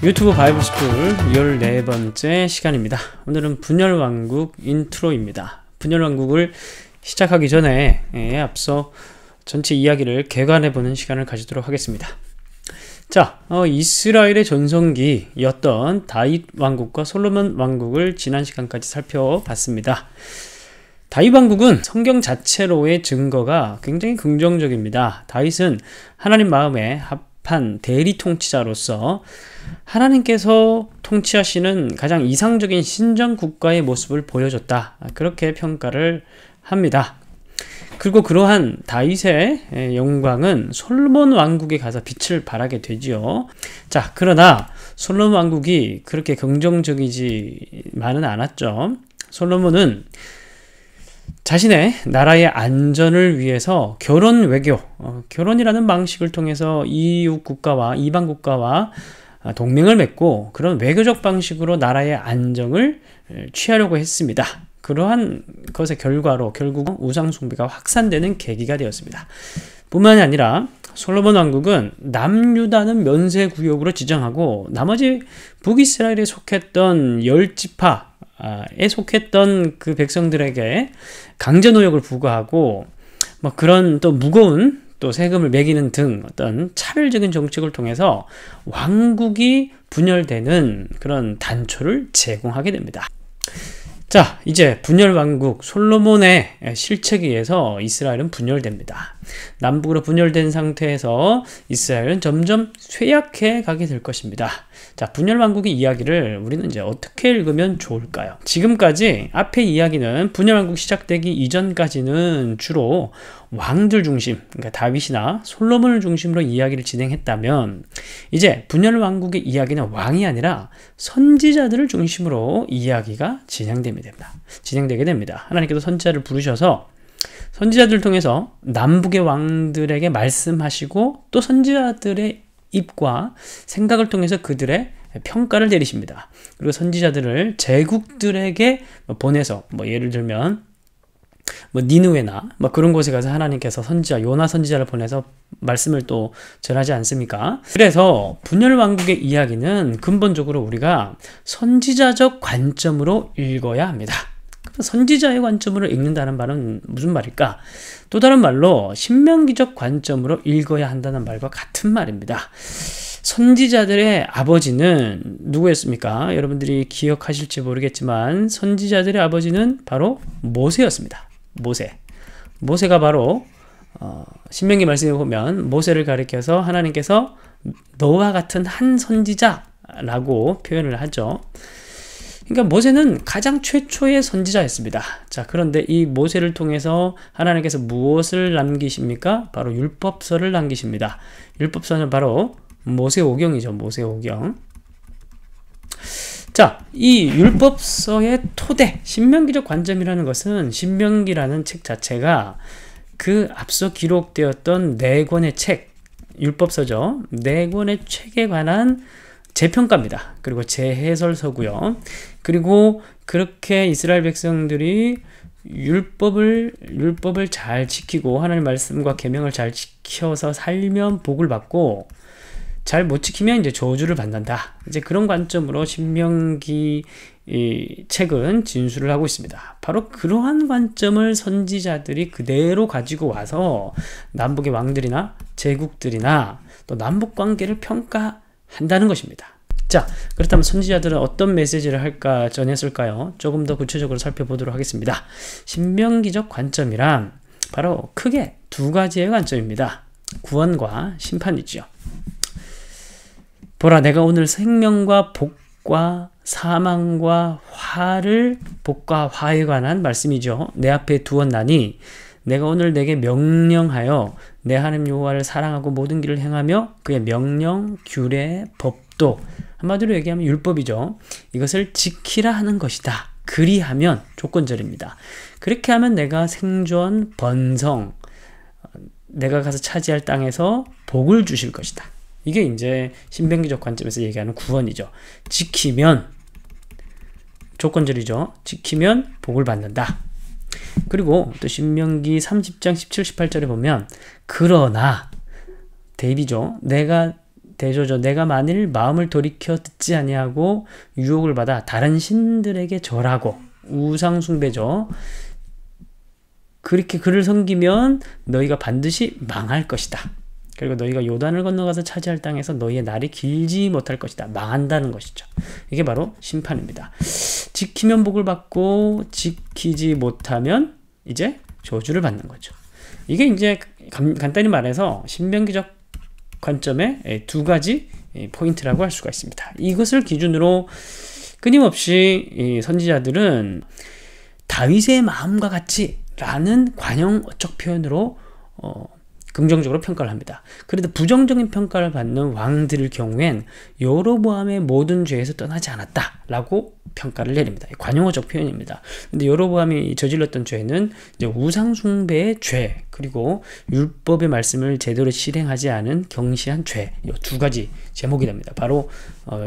유튜브 바이블 스쿨 14번째 시간입니다. 오늘은 분열왕국 인트로입니다. 분열왕국을 시작하기 전에 예, 앞서 전체 이야기를 개관해보는 시간을 가지도록 하겠습니다. 자, 어, 이스라엘의 전성기였던 다윗 왕국과 솔로몬 왕국을 지난 시간까지 살펴봤습니다. 다윗 왕국은 성경 자체로의 증거가 굉장히 긍정적입니다. 다윗은 하나님 마음에 합한 대리 통치자로서 하나님께서 통치하시는 가장 이상적인 신정 국가의 모습을 보여줬다. 그렇게 평가를 합니다. 그리고 그러한 다윗의 영광은 솔몬 왕국에 가서 빛을 발하게 되지요. 자, 그러나 솔로몬 왕국이 그렇게 긍정적이지만은 않았죠. 솔로몬은 자신의 나라의 안전을 위해서 결혼 외교, 어, 결혼이라는 방식을 통해서 이웃 국가와 이방 국가와 아, 동맹을 맺고 그런 외교적 방식으로 나라의 안정을 취하려고 했습니다. 그러한 것의 결과로 결국 우상 숭배가 확산되는 계기가 되었습니다. 뿐만이 아니라 솔로몬 왕국은 남유다는 면세 구역으로 지정하고 나머지 북이스라엘에 속했던 열 지파 아, 에 속했던 그 백성들에게 강제 노역을 부과하고 뭐 그런 또 무거운 또 세금을 매기는 등 어떤 차별적인 정책을 통해서 왕국이 분열되는 그런 단초를 제공하게 됩니다. 자, 이제 분열 왕국 솔로몬의 실책에 의해서 이스라엘은 분열됩니다. 남북으로 분열된 상태에서 이스라엘은 점점 쇠약해 가게 될 것입니다. 자, 분열 왕국의 이야기를 우리는 이제 어떻게 읽으면 좋을까요? 지금까지 앞에 이야기는 분열 왕국 시작되기 이전까지는 주로 왕들 중심, 그러니까 다윗이나 솔로몬을 중심으로 이야기를 진행했다면 이제 분열 왕국의 이야기는 왕이 아니라 선지자들을 중심으로 이야기가 진행됩니다. 진행되게 됩니다. 하나님께서 선지자를 부르셔서 선지자들 통해서 남북의 왕들에게 말씀하시고 또 선지자들의 입과 생각을 통해서 그들의 평가를 내리십니다. 그리고 선지자들을 제국들에게 보내서 뭐 예를 들면 뭐니누에나뭐 그런 곳에 가서 하나님께서 선지자 요나 선지자를 보내서 말씀을 또 전하지 않습니까? 그래서 분열 왕국의 이야기는 근본적으로 우리가 선지자적 관점으로 읽어야 합니다. 선지자의 관점으로 읽는다는 말은 무슨 말일까? 또 다른 말로 신명기적 관점으로 읽어야 한다는 말과 같은 말입니다. 선지자들의 아버지는 누구였습니까? 여러분들이 기억하실지 모르겠지만 선지자들의 아버지는 바로 모세였습니다. 모세. 모세가 바로 어, 신명기 말씀에 보면 모세를 가리켜서 하나님께서 너와 같은 한 선지자라고 표현을 하죠. 그러니까 모세는 가장 최초의 선지자였습니다. 자, 그런데 이 모세를 통해서 하나님께서 무엇을 남기십니까? 바로 율법서를 남기십니다. 율법서는 바로 모세오경이죠. 모세오경. 자, 이 율법서의 토대, 신명기적 관점이라는 것은 신명기라는 책 자체가 그 앞서 기록되었던 네 권의 책, 율법서죠. 네 권의 책에 관한 재평가입니다. 그리고 재해설서고요. 그리고 그렇게 이스라엘 백성들이 율법을 율법을 잘 지키고 하나님 말씀과 계명을 잘 지켜서 살면 복을 받고 잘못 지키면 이제 저주를 받는다. 이제 그런 관점으로 신명기 책은 진술을 하고 있습니다. 바로 그러한 관점을 선지자들이 그대로 가지고 와서 남북의 왕들이나 제국들이나 또 남북 관계를 평가한다는 것입니다. 자, 그렇다면 선지자들은 어떤 메시지를 할까 전했을까요? 조금 더 구체적으로 살펴보도록 하겠습니다. 신명기적 관점이란 바로 크게 두 가지의 관점입니다. 구원과 심판이죠. 보라 내가 오늘 생명과 복과 사망과 화를 복과 화에 관한 말씀이죠. 내 앞에 두었나니 내가 오늘 내게 명령하여 내 하나님 여호와를 사랑하고 모든 길을 행하며 그의 명령, 규례, 법도 한마디로 얘기하면 율법이죠. 이것을 지키라 하는 것이다. 그리하면 조건절입니다. 그렇게 하면 내가 생존, 번성, 내가 가서 차지할 땅에서 복을 주실 것이다. 이게 이제 신병기적 관점에서 얘기하는 구원이죠. 지키면 조건절이죠. 지키면 복을 받는다. 그리고 또 신명기 30장 17, 18절에 보면 그러나 대비죠. 내가 대조죠. 내가 만일 마음을 돌이켜 듣지 아니하고 유혹을 받아 다른 신들에게 절하고 우상 숭배죠. 그렇게 그를 섬기면 너희가 반드시 망할 것이다. 그리고 너희가 요단을 건너가서 차지할 땅에서 너희의 날이 길지 못할 것이다. 망한다는 것이죠. 이게 바로 심판입니다. 지키면 복을 받고 지키지 못하면 이제 저주를 받는 거죠. 이게 이제 간단히 말해서 신명기적 관점의 두 가지 포인트라고 할 수가 있습니다. 이것을 기준으로 끊임없이 선지자들은 다윗의 마음과 같이 라는 관용어적 표현으로 어, 긍정적으로 평가를 합니다. 그런데 부정적인 평가를 받는 왕들의 경우엔 여로보암의 모든 죄에서 떠나지 않았다라고 평가를 내립니다. 관용어적 표현입니다. 근데 여로보암이 저질렀던 죄는 우상숭배의 죄 그리고 율법의 말씀을 제대로 실행하지 않은 경시한 죄 이 두 가지 제목이 됩니다. 바로 어,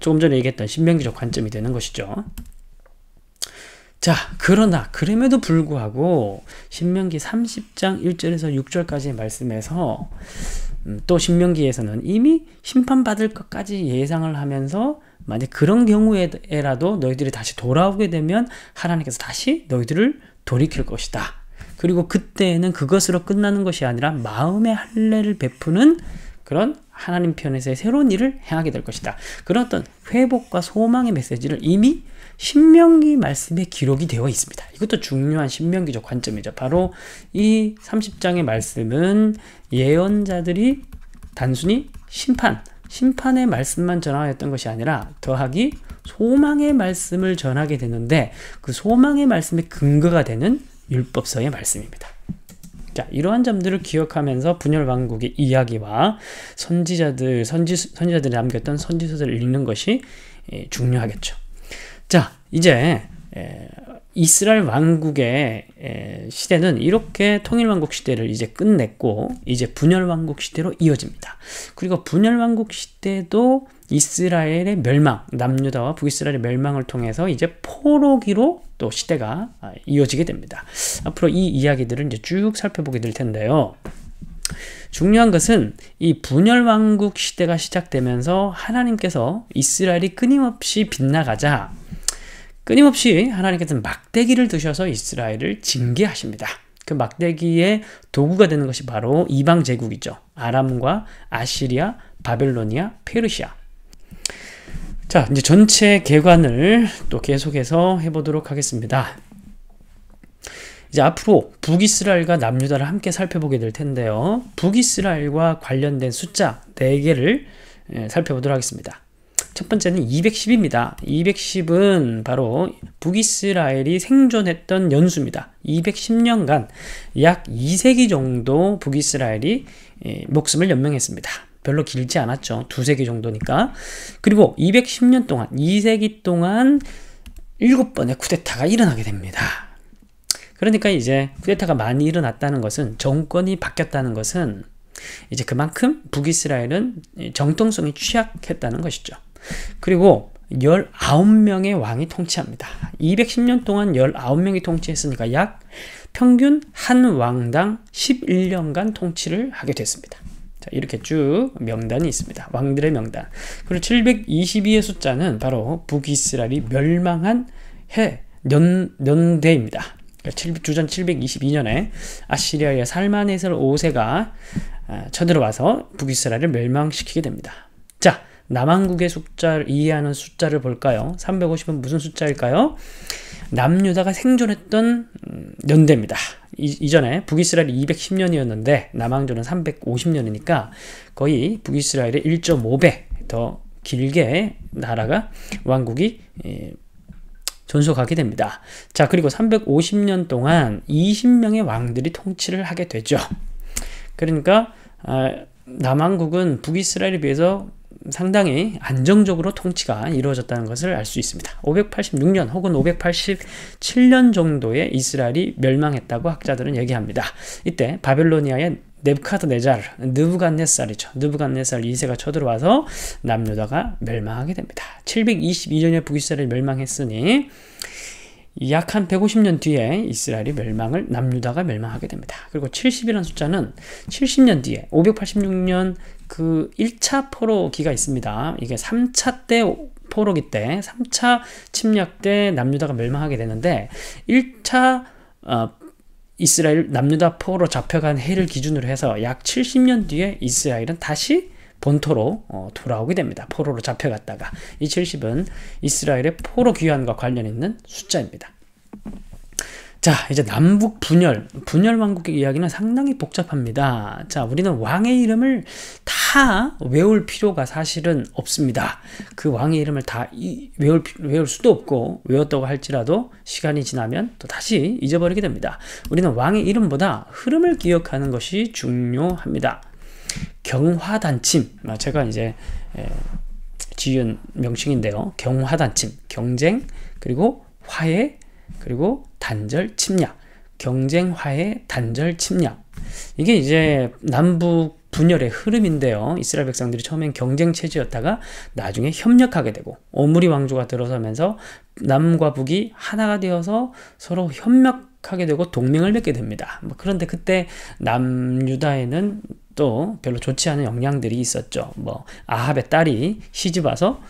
조금 전에 얘기했던 신명기적 관점이 되는 것이죠. 자, 그러나 그럼에도 불구하고 신명기 30장 1절에서 6절까지 말씀에서 음, 또 신명기에서는 이미 심판받을 것까지 예상을 하면서 만약 그런 경우에라도 너희들이 다시 돌아오게 되면 하나님께서 다시 너희들을 돌이킬 것이다. 그리고 그때에는 그것으로 끝나는 것이 아니라 마음의 할례를 베푸는 그런 하나님 편에서의 새로운 일을 행하게 될 것이다. 그런 어떤 회복과 소망의 메시지를 이미 신명기 말씀에 기록이 되어 있습니다. 이것도 중요한 신명기적 관점이죠. 바로 이 30장의 말씀은 예언자들이 단순히 심판, 심판의 말씀만 전하였던 것이 아니라 더하기 소망의 말씀을 전하게 되는데 그 소망의 말씀의 근거가 되는 율법서의 말씀입니다. 자, 이러한 점들을 기억하면서 분열 왕국의 이야기와 선지자들, 선지, 선지자들이 남겼던 선지서들을 읽는 것이 예, 중요하겠죠. 자, 이제 에, 이스라엘 왕국의 에, 시대는 이렇게 통일왕국 시대를 이제 끝냈고 이제 분열왕국 시대로 이어집니다. 그리고 분열왕국 시대도 이스라엘의 멸망, 남유다와 북이스라엘의 멸망을 통해서 이제 포로기로 또 시대가 아, 이어지게 됩니다. 앞으로 이 이야기들을 이제 쭉 살펴보게 될 텐데요. 중요한 것은 이 분열왕국 시대가 시작되면서 하나님께서 이스라엘이 끊임없이 빗나가자 끊임없이 하나님께서는 막대기를 드셔서 이스라엘을 징계하십니다. 그 막대기의 도구가 되는 것이 바로 이방 제국이죠. 아람과 아시리아, 바벨로니아, 페르시아. 자, 이제 전체 개관을 또 계속해서 해보도록 하겠습니다. 이제 앞으로 북이스라엘과 남유다를 함께 살펴보게 될 텐데요. 북이스라엘과 관련된 숫자 4개를 예, 살펴보도록 하겠습니다. 첫 번째는 210입니다. 210은 바로 북이스라엘이 생존했던 연수입니다. 210년간 약 2세기 정도 북이스라엘이 예, 목숨을 연명했습니다. 별로 길지 않았죠. 2세기 정도니까. 그리고 210년 동안, 2세기 동안 7번의 쿠데타가 일어나게 됩니다. 그러니까 이제 쿠데타가 많이 일어났다는 것은 정권이 바뀌었다는 것은 이제 그만큼 북이스라엘은 정통성이 취약했다는 것이죠. 그리고 19명의 왕이 통치합니다. 210년 동안 19명이 통치했으니까 약 평균 한 왕당 11년간 통치를 하게 됐습니다. 자, 이렇게 쭉 명단이 있습니다. 왕들의 명단. 그리고 722의 숫자는 바로 북이스라엘이 멸망한 해, 년, 년대입니다. 주전 722년에 아시리아의 살만네살 5세가 아, 쳐들어와서 북이스라엘을 멸망시키게 됩니다. 자, 남한국의 숫자를 이해하는 숫자를 볼까요? 350은 무슨 숫자일까요? 남유다가 생존했던 음, 연대입니다. 이, 전에 북이스라엘이 210년이었는데 남왕조는 350년이니까 거의 북이스라엘의 1.5배 더 길게 나라가 왕국이 예, 존속하게 됩니다. 자 그리고 350년 동안 20명의 왕들이 통치를 하게 되죠. 그러니까 아, 남한국은 북이스라엘에 비해서 상당히 안정적으로 통치가 이루어졌다는 것을 알 수 있습니다. 586년 혹은 587년 정도에 이스라엘이 멸망했다고 학자들은 얘기합니다. 이때 바벨로니아의 네부카드네잘, 느부갓네살이죠. 느부갓네살 2세가 쳐들어와서 남유다가 멸망하게 됩니다. 722년에 북이스라엘이 멸망했으니 약한 150년 뒤에 이스라엘이 멸망을 남유다가 멸망하게 됩니다. 그리고 70이라는 숫자는 70년 뒤에 586년 그 1차 포로기가 있습니다. 이게 3차 때 포로기 때 3차 침략 때 남유다가 멸망하게 되는데 1차 어, 이스라엘 남유다 포로 잡혀간 해를 기준으로 해서 약 70년 뒤에 이스라엘은 다시 본토로 어, 돌아오게 됩니다. 포로로 잡혀갔다가 이 70은 이스라엘의 포로 귀환과 관련 있는 숫자입니다. 자, 이제 남북 분열, 분열 왕국의 이야기는 상당히 복잡합니다. 자, 우리는 왕의 이름을 다 외울 필요가 사실은 없습니다. 그 왕의 이름을 다 이, 외울, 외울 수도 없고, 외웠다고 할지라도 시간이 지나면 또 다시 잊어버리게 됩니다. 우리는 왕의 이름보다 흐름을 기억하는 것이 중요합니다. 경화단침 아, 제가 이제 지은 명칭인데요 경화단침 경쟁 그리고 화해 그리고 단절 침략 경쟁 화해 단절 침략 이게 이제 남북 분열의 흐름인데요. 이스라엘 백성들이 처음엔 경쟁 체제였다가 나중에 협력하게 되고 오므리 왕조가 들어서면서 남과 북이 하나가 되어서 서로 협력 하게 되고 동맹을 맺게 됩니다. 뭐 그런데 그때 남유다에는 또 별로 좋지 않은 영향들이 있었죠. 뭐 아합의 딸이 시집 와서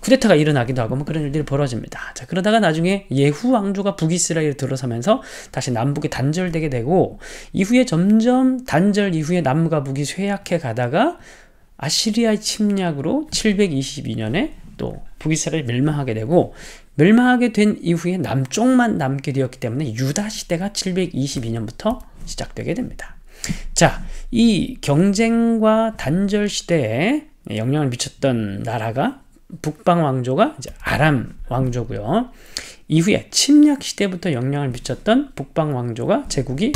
쿠데타가 일어나기도 하고 뭐 그런 일들이 벌어집니다. 자 그러다가 나중에 예후 왕조가 북이스라엘 들어서면서 다시 남북이 단절되게 되고 이후에 점점 단절 이후에 남과 북이 쇠약해 가다가 아시리아의 침략으로 722년에 또 북이스라엘 멸망하게 되고 멸망하게 된 이후에 남쪽만 남게 되었기 때문에 유다 시대가 722년부터 시작되게 됩니다. 자, 이 경쟁과 단절 시대에 영향을 미쳤던 나라가 북방 왕조가 아람 왕조고요. 이후에 침략 시대부터 영향을 미쳤던 북방 왕조가 제국이